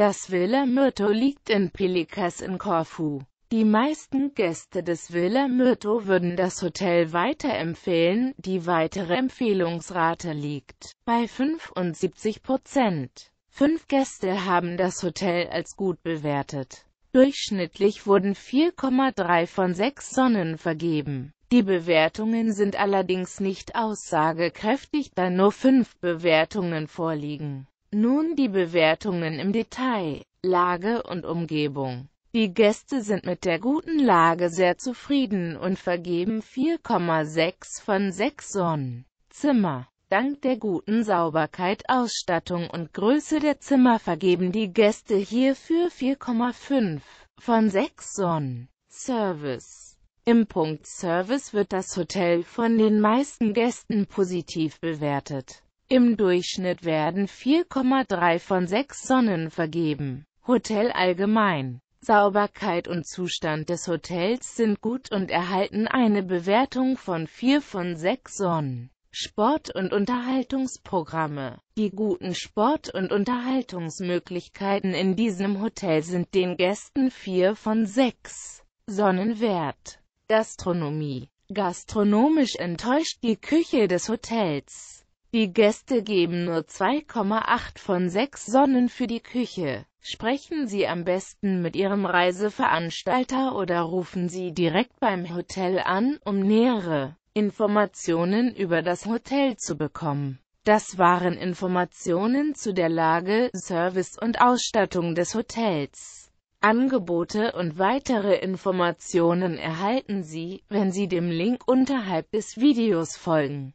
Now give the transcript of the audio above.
Das Villa Myrto liegt in Pelikas in Korfu. Die meisten Gäste des Villa Myrto würden das Hotel weiterempfehlen, die weitere Empfehlungsrate liegt bei 75 Prozent. Fünf Gäste haben das Hotel als gut bewertet. Durchschnittlich wurden 4,3 von 6 Sonnen vergeben. Die Bewertungen sind allerdings nicht aussagekräftig, da nur fünf Bewertungen vorliegen. Nun die Bewertungen im Detail, Lage und Umgebung. Die Gäste sind mit der guten Lage sehr zufrieden und vergeben 4,6 von 6 Sonnen. Zimmer Dank der guten Sauberkeit, Ausstattung und Größe der Zimmer vergeben die Gäste hierfür 4,5 von 6 Sonnen. Service Im Punkt Service wird das Hotel von den meisten Gästen positiv bewertet. Im Durchschnitt werden 4,3 von 6 Sonnen vergeben. Hotel allgemein. Sauberkeit und Zustand des Hotels sind gut und erhalten eine Bewertung von 4 von 6 Sonnen. Sport- und Unterhaltungsprogramme. Die guten Sport- und Unterhaltungsmöglichkeiten in diesem Hotel sind den Gästen 4 von 6 Sonnen wert. Gastronomie. Gastronomisch enttäuscht die Küche des Hotels. Die Gäste geben nur 2,8 von 6 Sonnen für die Küche. Sprechen Sie am besten mit Ihrem Reiseveranstalter oder rufen Sie direkt beim Hotel an, um nähere Informationen über das Hotel zu bekommen. Das waren Informationen zu der Lage, Service und Ausstattung des Hotels. Angebote und weitere Informationen erhalten Sie, wenn Sie dem Link unterhalb des Videos folgen.